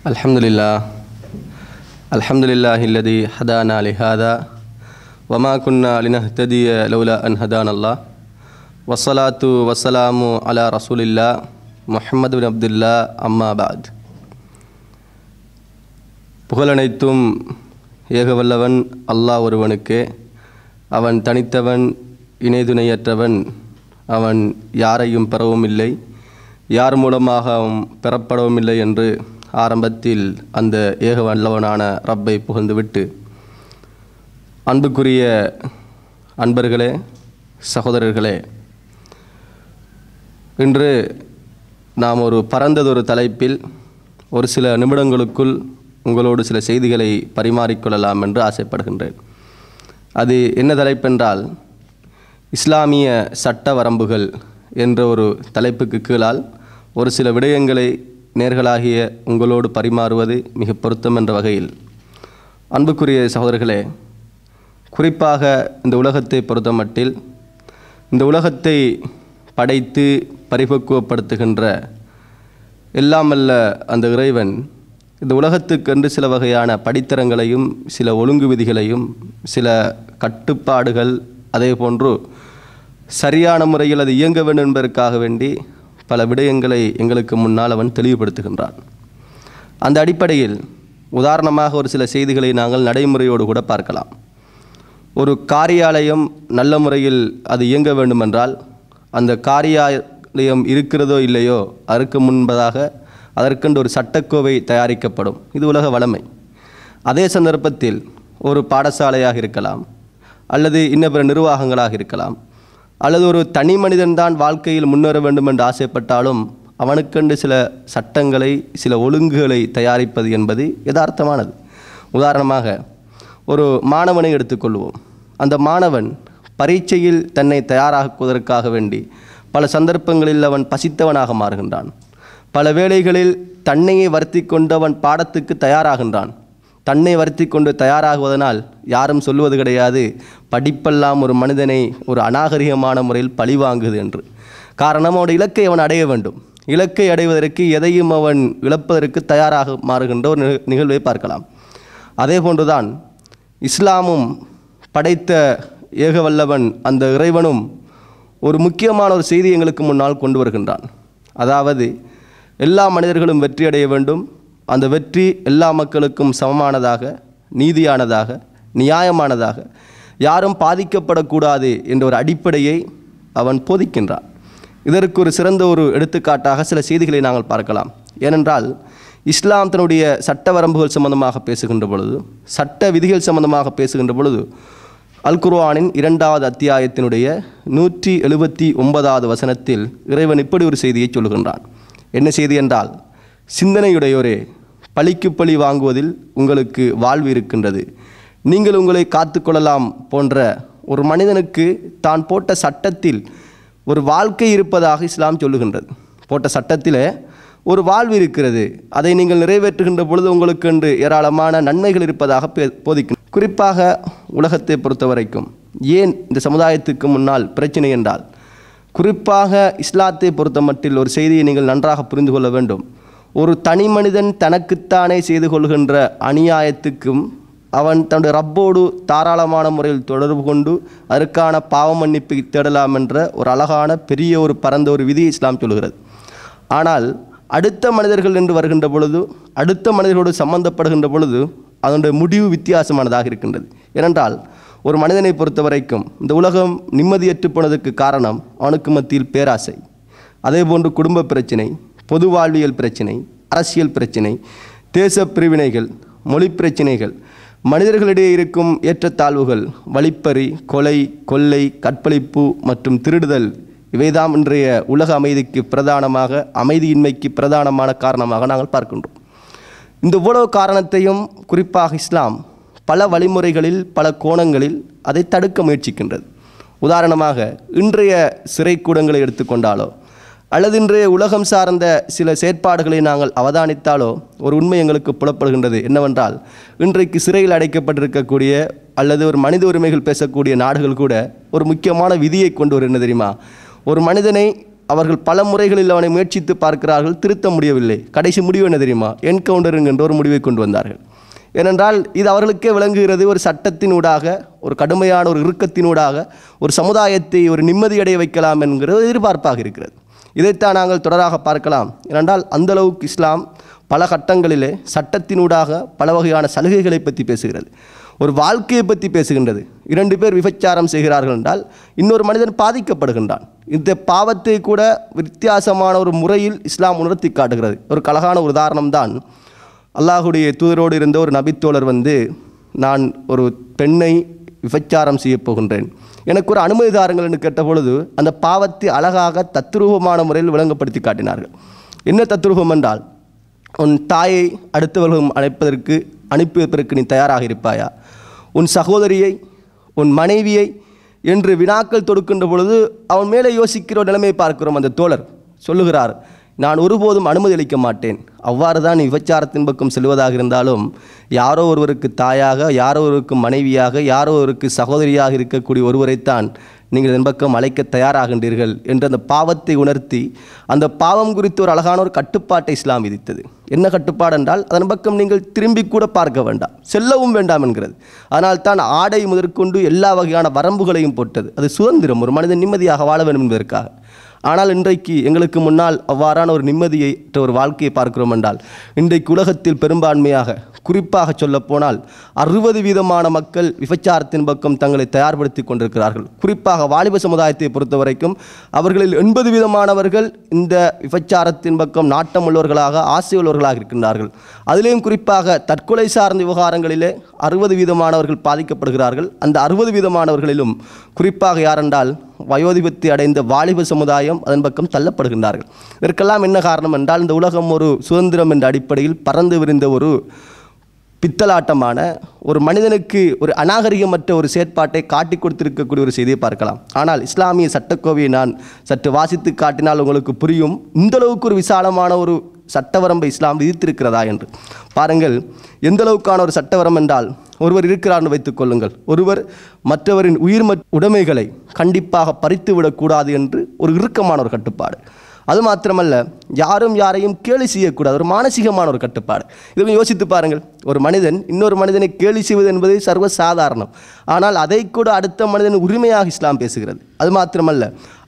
الحمد لله الحمد لله الذي هدانا لهذا وما كنا لنهتدي لولا أن هدانا الله والصلاة والسلام على رسول الله முஹம்மது பின் அப்துல்லா அம்மாபாத் புகழனைத்தும் ஏகவல்லவன் அல்லாஹ் ஒருவனுக்கு அவன் தனித்தவன் இணைதுணையற்றவன் அவன் யாரையும் பெறவும் இல்லை யார் மூலமாக அவன் பெறப்படவும் இல்லை என்று ஆரம்பத்தில் அந்த ஏக வல்லவனான ரப்பை புகழ்ந்துவிட்டு அன்புக்குரிய அன்பர்களே சகோதரர்களே இன்று நாம் ஒரு பரந்ததொரு தலைப்பில் ஒரு சில நிமிடங்களுக்குள் உங்களோடு சில செய்திகளை பரிமாறிக்கொள்ளலாம் என்று ஆசைப்படுகின்றேன் அது என்ன தலைப்பென்றால் இஸ்லாமிய சட்ட வரம்புகள் என்ற ஒரு தலைப்புக்கு கீழால் ஒரு சில விடயங்களை நேர்களாகிய உங்களோடு பரிமாறுவது மிக பொருத்தம் என்ற வகையில் அன்புக்குரிய சகோதரர்களே குறிப்பாக இந்த உலகத்தை பொறுத்தமட்டில் இந்த உலகத்தை படைத்து பரிபக்குவப்படுத்துகின்ற எல்லாமல்ல அந்த இறைவன் இந்த உலகத்துக்கென்று சில வகையான படித்தரங்களையும் சில ஒழுங்கு விதிகளையும் சில கட்டுப்பாடுகள் அதே போன்று சரியான முறையில் அது இயங்க வேண்டும் என்பதற்காக வேண்டி பல விடயங்களை எங்களுக்கு முன்னால் அவன் தெளிவுபடுத்துகின்றான் அந்த அடிப்படையில் உதாரணமாக ஒரு சில செய்திகளை நாங்கள் நடைமுறையோடு கூட பார்க்கலாம் ஒரு காரியாலயம் நல்ல முறையில் அது இயங்க வேண்டுமென்றால் அந்த காரியாலயம் இருக்கிறதோ இல்லையோ அதற்கு முன்பதாக அதற்கென்று ஒரு சட்டக்கோவை தயாரிக்கப்படும் இது உலக வளமை அதே சந்தர்ப்பத்தில் ஒரு பாடசாலையாக இருக்கலாம் அல்லது இன்ன பிற நிர்வாகங்களாக இருக்கலாம் அல்லது ஒரு தனி மனிதன் தான் வாழ்க்கையில் முன்னேற வேண்டும் என்று ஆசைப்பட்டாலும் அவனுக்கென்று சில சட்டங்களை சில ஒழுங்குகளை தயாரிப்பது என்பது யதார்த்தமானது உதாரணமாக ஒரு மாணவனை எடுத்துக்கொள்வோம் அந்த மாணவன் பரீட்சையில் தன்னை தயாராக்குவதற்காக வேண்டி பல சந்தர்ப்பங்களில் அவன் பசித்தவனாக மாறுகின்றான் பல வேளைகளில் தன்னையே வருத்தி கொண்டவன் பாடத்துக்கு தயாராகின்றான் தன்னை வருத்தி கொண்டு தயாராகுவதனால் யாரும் சொல்லுவது கிடையாது படிப்பெல்லாம் ஒரு மனிதனை ஒரு அநாகரிகமான முறையில் பழிவாங்குது என்று காரணம் அவனுடைய இலக்கை அவன் அடைய வேண்டும் இலக்கை அடைவதற்கு எதையும் அவன் இழப்பதற்கு தயாராக மாறுகின்ற ஒரு நிகழ்வை பார்க்கலாம் அதே போன்றுதான் இஸ்லாமும் படைத்த ஏகவல்லவன் அந்த இறைவனும் ஒரு முக்கியமான ஒரு செய்தி எங்களுக்கு முன்னால் கொண்டு வருகின்றான் அதாவது எல்லா மனிதர்களும் வெற்றியடைய வேண்டும் அந்த வெற்றி எல்லா மக்களுக்கும் சமமானதாக நீதியானதாக நியாயமானதாக யாரும் பாதிக்கப்படக்கூடாது என்ற ஒரு அடிப்படையை அவன் போதிக்கின்றான் இதற்கு ஒரு சிறந்த ஒரு எடுத்துக்காட்டாக சில செய்திகளை நாங்கள் பார்க்கலாம் ஏனென்றால் இஸ்லாம் தன்னுடைய சட்ட வரம்புகள் சம்பந்தமாக பேசுகின்ற பொழுது சட்ட விதிகள் சம்பந்தமாக பேசுகின்ற பொழுது அல் குர்வானின் இரண்டாவது அத்தியாயத்தினுடைய நூற்றி எழுபத்தி ஒன்பதாவது வசனத்தில் இறைவன் இப்படி ஒரு செய்தியை சொல்கின்றான் என்ன செய்தி என்றால் சிந்தனையுடையோரே பழிக்கு பழி வாங்குவதில் உங்களுக்கு வாழ்வு இருக்கின்றது நீங்கள் உங்களை காத்துக்கொள்ளலாம் போன்ற ஒரு மனிதனுக்கு தான் போட்ட சட்டத்தில் ஒரு வாழ்க்கை இருப்பதாக இஸ்லாம் சொல்லுகின்றது போட்ட சட்டத்தில் ஒரு வாழ்வு இருக்கிறது அதை நீங்கள் நிறைவேற்றுகின்ற பொழுது உங்களுக்கு என்று ஏராளமான நன்மைகள் இருப்பதாக போதிக்கும் குறிப்பாக உலகத்தை பொறுத்த வரைக்கும் ஏன் இந்த சமுதாயத்துக்கு முன்னால் பிரச்சனை என்றால் குறிப்பாக இஸ்லாத்தை பொறுத்த மட்டில் ஒரு செய்தியை நீங்கள் நன்றாக புரிந்து கொள்ள வேண்டும் ஒரு தனி மனிதன் தனக்குத்தானே செய்து கொள்கின்ற அநியாயத்துக்கும் அவன் தன்னுடைய ரப்போடு தாராளமான முறையில் தொடர்பு கொண்டு அதற்கான பாவ மன்னிப்பை தேடலாம் என்ற ஒரு அழகான பெரிய ஒரு பரந்த ஒரு விதியை இஸ்லாம் சொல்கிறது ஆனால் அடுத்த மனிதர்கள் என்று வருகின்ற பொழுது அடுத்த மனிதர்களோடு சம்பந்தப்படுகின்ற பொழுது அதனுடைய முடிவு வித்தியாசமானதாக இருக்கின்றது ஏனென்றால் ஒரு மனிதனை பொறுத்த வரைக்கும் இந்த உலகம் நிம்மதியற்று போனதுக்கு காரணம் அவனுக்கு மத்தியில் பேராசை அதேபோன்று குடும்ப பிரச்சனை பொது வாழ்வியல் பிரச்சினை அரசியல் பிரச்சினை தேச பிரிவினைகள் மொழி பிரச்சினைகள் மனிதர்களிடையே இருக்கும் ஏற்றத்தாழ்வுகள் வழிப்பறி கொலை கொள்ளை கற்பழிப்பு மற்றும் திருடுதல் இவைதாம் இன்றைய உலக அமைதிக்கு பிரதானமாக அமைதியின்மைக்கு பிரதானமான காரணமாக நாங்கள் பார்க்கின்றோம் இந்த இவ்வளவு காரணத்தையும் குறிப்பாக இஸ்லாம் பல வழிமுறைகளில் பல கோணங்களில் அதை தடுக்க முயற்சிக்கின்றது உதாரணமாக இன்றைய சிறைக்கூடங்களை எடுத்துக்கொண்டாலோ அல்லது இன்று உலகம் சார்ந்த சில செயற்பாடுகளை நாங்கள் அவதானித்தாலோ ஒரு உண்மை எங்களுக்கு புலப்படுகின்றது என்னவென்றால் இன்றைக்கு சிறையில் அடைக்கப்பட்டிருக்கக்கூடிய அல்லது ஒரு மனித உரிமைகள் பேசக்கூடிய நாடுகள் கூட ஒரு முக்கியமான விதியை கொண்டு வரும் என்ன தெரியுமா ஒரு மனிதனை அவர்கள் பல முறைகளில் அவனை முயற்சித்து பார்க்கிறார்கள் திருத்த முடியவில்லை கடைசி முடிவு என்ன தெரியுமா என்கவுண்டருங்க என்ற ஒரு முடிவை கொண்டு வந்தார்கள் ஏனென்றால் இது அவர்களுக்கே விளங்குகிறது ஒரு சட்டத்தினூடாக ஒரு கடுமையான ஒரு இறுக்கத்தினூடாக ஒரு சமுதாயத்தை ஒரு நிம்மதியடைய வைக்கலாம் என்கிற எதிர்பார்ப்பாக இருக்கிறது இதைத்தான் நாங்கள் தொடராக பார்க்கலாம் ஏனென்றால் அந்தளவுக்கு இஸ்லாம் பல கட்டங்களிலே சட்டத்தினூடாக பல வகையான சலுகைகளை பற்றி பேசுகிறது ஒரு வாழ்க்கையை பற்றி பேசுகின்றது இரண்டு பேர் விபச்சாரம் செய்கிறார்கள் என்றால் இன்னொரு மனிதன் பாதிக்கப்படுகின்றான் இந்த பாவத்தை கூட வித்தியாசமான ஒரு முறையில் இஸ்லாம் உணர்த்தி காட்டுகிறது ஒரு கழகான உதாரணம் தான் அல்லாஹுடைய தூதரோடு இருந்த ஒரு நபித்தோழர் வந்து நான் ஒரு பெண்ணை விபச்சாரம் செய்யப்போகின்றேன் போகின்றேன் எனக்கு ஒரு அனுமதி தாருங்கள் என்று கேட்ட பொழுது அந்த பாவத்தை அழகாக தத்ரூபமான முறையில் விளங்கப்படுத்தி காட்டினார்கள் என்ன தத்ரூபம் என்றால் உன் தாயை அடுத்தவர்களும் அழைப்பதற்கு அனுப்புவதற்கு நீ தயாராக இருப்பாயா உன் சகோதரியை உன் மனைவியை என்று வினாக்கள் தொடுக்கின்ற பொழுது அவன் மேலே யோசிக்கிற நிலைமையை பார்க்கிறோம் அந்த தோழர் சொல்லுகிறார் நான் ஒருபோதும் அனுமதி அளிக்க மாட்டேன் அவ்வாறு தான் விபச்சாரத்தின் பக்கம் செல்வதாக இருந்தாலும் யாரோ ஒருவருக்கு தாயாக யாரோ ஒருவருக்கு மனைவியாக யாரோ ஒருவருக்கு சகோதரியாக இருக்கக்கூடிய ஒருவரைத்தான் நீங்கள் என் பக்கம் அழைக்க தயாராகின்றீர்கள் என்று அந்த பாவத்தை உணர்த்தி அந்த பாவம் குறித்து ஒரு அழகான ஒரு கட்டுப்பாட்டை இஸ்லாம் விதித்தது என்ன கட்டுப்பாடு என்றால் அதன் பக்கம் நீங்கள் திரும்பி கூட பார்க்க வேண்டாம் செல்லவும் வேண்டாம் என்கிறது அதனால் தான் ஆடை முதற்கொண்டு எல்லா வகையான வரம்புகளையும் போட்டது அது சுதந்திரம் ஒரு மனிதன் நிம்மதியாக வாழ வேண்டும் என்பதற்காக ஆனால் இன்றைக்கு எங்களுக்கு முன்னால் அவ்வாறான ஒரு நிம்மதியை ஒரு வாழ்க்கையை பார்க்கிறோம் என்றால் இன்றைக்கு உலகத்தில் பெரும்பான்மையாக குறிப்பாக சொல்லப்போனால் அறுபது வீதமான மக்கள் விபச்சாரத்தின் பக்கம் தங்களை தயார்படுத்தி கொண்டிருக்கிறார்கள் குறிப்பாக வாலிப சமுதாயத்தை பொறுத்த வரைக்கும் அவர்களில் எண்பது வீதமானவர்கள் இந்த விபச்சாரத்தின் பக்கம் நாட்டம் உள்ளவர்களாக ஆசை உள்ளவர்களாக இருக்கின்றார்கள் அதிலேயும் குறிப்பாக தற்கொலை சார்ந்த விவகாரங்களிலே அறுபது வீதமானவர்கள் பாதிக்கப்படுகிறார்கள் அந்த அறுபது வீதமானவர்களிலும் குறிப்பாக யாரென்றால் வயோதிபத்தி அடைந்த வாலிப சமுதாயம் அதன் பக்கம் தள்ளப்படுகின்றார்கள் இதற்கெல்லாம் என்ன காரணம் என்றால் இந்த உலகம் ஒரு சுதந்திரம் என்ற அடிப்படையில் பறந்து விரிந்த ஒரு பித்தலாட்டமான ஒரு மனிதனுக்கு ஒரு அநாகரிகமற்ற ஒரு செயற்பாட்டை காட்டி கொடுத்திருக்கக்கூடிய ஒரு செய்தியை பார்க்கலாம் ஆனால் இஸ்லாமிய சட்டக்கோவையை நான் சற்று வாசித்து காட்டினால் உங்களுக்கு புரியும் இந்தளவுக்கு ஒரு விசாலமான ஒரு சட்டவரம்பை இஸ்லாம் விதித்திருக்கிறதா என்று பாருங்கள் எந்தளவுக்கான ஒரு சட்டவரம் என்றால் ஒருவர் இருக்கிறார்னு வைத்துக் கொள்ளுங்கள் ஒருவர் மற்றவரின் உயிர் உடைமைகளை கண்டிப்பாக பறித்து விடக்கூடாது என்று ஒரு இறுக்கமான ஒரு கட்டுப்பாடு அது மாத்திரமல்ல யாரும் யாரையும் கேலி செய்யக்கூடாது ஒரு மானசீகமான ஒரு கட்டுப்பாடு இதுவும் யோசித்து பாருங்கள் ஒரு மனிதன் இன்னொரு மனிதனை கேலி செய்வது என்பது சர்வசாதாரணம் ஆனால் அதை கூட அடுத்த மனிதன் உரிமையாக இஸ்லாம் பேசுகிறது அது மாத்திரமல்ல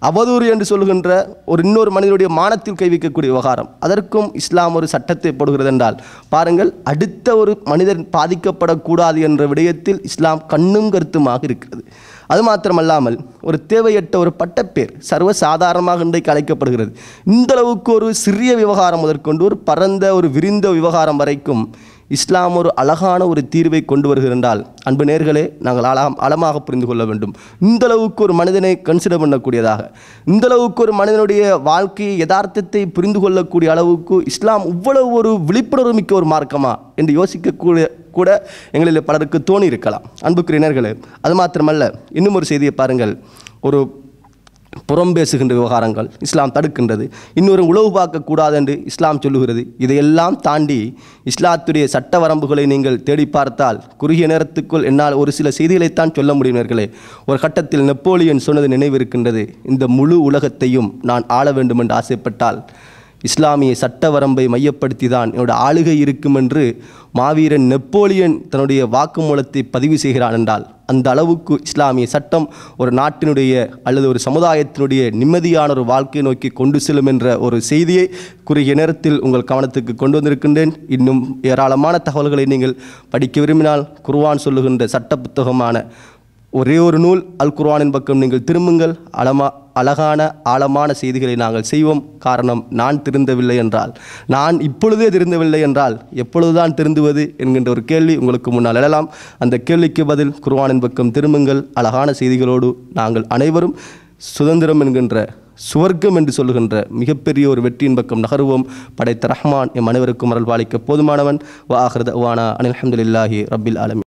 அவதூறு என்று சொல்கின்ற ஒரு இன்னொரு மனிதனுடைய மானத்தில் கை வைக்கக்கூடிய விவகாரம் அதற்கும் இஸ்லாம் ஒரு சட்டத்தை போடுகிறது என்றால் பாருங்கள் அடுத்த ஒரு மனிதன் பாதிக்கப்படக்கூடாது என்ற விடயத்தில் இஸ்லாம் கண்ணும் கருத்துமாக இருக்கிறது அது மாத்திரமல்லாமல் ஒரு தேவையற்ற ஒரு பட்டப்பேர் சர்வசாதாரணமாக இன்றைக்கு அழைக்கப்படுகிறது இந்தளவுக்கு ஒரு சிறிய விவகாரம் முதற்கொண்டு ஒரு பரந்த ஒரு விரிந்த விவகாரம் வரைக்கும் இஸ்லாம் ஒரு அழகான ஒரு தீர்வை கொண்டு வருகிறென்றால் அன்பு நேர்களே நாங்கள் அழகம் அழமாக புரிந்து கொள்ள வேண்டும் இந்தளவுக்கு ஒரு மனிதனை கன்சிடர் பண்ணக்கூடியதாக இந்தளவுக்கு ஒரு மனிதனுடைய வாழ்க்கை யதார்த்தத்தை புரிந்து கொள்ளக்கூடிய அளவுக்கு இஸ்லாம் இவ்வளவு ஒரு விழிப்புணர்வு மிக்க ஒரு மார்க்கமா என்று யோசிக்கக்கூடிய கூட எங்களில் பலருக்கு தோணி இருக்கலாம் நேர்களே அது மாத்திரமல்ல இன்னும் ஒரு செய்தியை பாருங்கள் ஒரு புறம் பேசுகின்ற விவகாரங்கள் இஸ்லாம் தடுக்கின்றது இன்னொரு உளவு பார்க்கக்கூடாது என்று இஸ்லாம் சொல்லுகிறது இதையெல்லாம் தாண்டி இஸ்லாத்துடைய சட்ட வரம்புகளை நீங்கள் தேடி பார்த்தால் குறுகிய நேரத்துக்குள் என்னால் ஒரு சில செய்திகளைத்தான் சொல்ல முடியும்னர்களே ஒரு கட்டத்தில் நெப்போலியன் சொன்னது நினைவிருக்கின்றது இந்த முழு உலகத்தையும் நான் ஆள வேண்டும் என்று ஆசைப்பட்டால் இஸ்லாமிய சட்ட வரம்பை மையப்படுத்தி தான் என்னோட ஆளுகை இருக்கும் என்று மாவீரன் நெப்போலியன் தன்னுடைய வாக்குமூலத்தை பதிவு செய்கிறான் என்றால் அந்த அளவுக்கு இஸ்லாமிய சட்டம் ஒரு நாட்டினுடைய அல்லது ஒரு சமுதாயத்தினுடைய நிம்மதியான ஒரு வாழ்க்கையை நோக்கி கொண்டு செல்லும் என்ற ஒரு செய்தியை குறுகிய நேரத்தில் உங்கள் கவனத்துக்கு கொண்டு வந்திருக்கின்றேன் இன்னும் ஏராளமான தகவல்களை நீங்கள் படிக்க விரும்பினால் குர்வான் சொல்லுகின்ற சட்ட புத்தகமான ஒரே ஒரு நூல் அல் குர்வானின் பக்கம் நீங்கள் திரும்புங்கள் அளமா அழகான ஆழமான செய்திகளை நாங்கள் செய்வோம் காரணம் நான் திருந்தவில்லை என்றால் நான் இப்பொழுதே திருந்தவில்லை என்றால் எப்பொழுதுதான் திருந்துவது என்கின்ற ஒரு கேள்வி உங்களுக்கு முன்னால் எழலாம் அந்த கேள்விக்கு பதில் குருவானின் பக்கம் திரும்புங்கள் அழகான செய்திகளோடு நாங்கள் அனைவரும் சுதந்திரம் என்கின்ற சுவர்க்கம் என்று சொல்லுகின்ற மிகப்பெரிய ஒரு வெற்றியின் பக்கம் நகருவோம் படைத்த ரஹ்மான் எம் அனைவருக்கும் பாலிக்க போதுமானவன் வா ஆஹ்ரத் வானா அனில் அஹமதுல்லாஹி ரபில் ஆலமி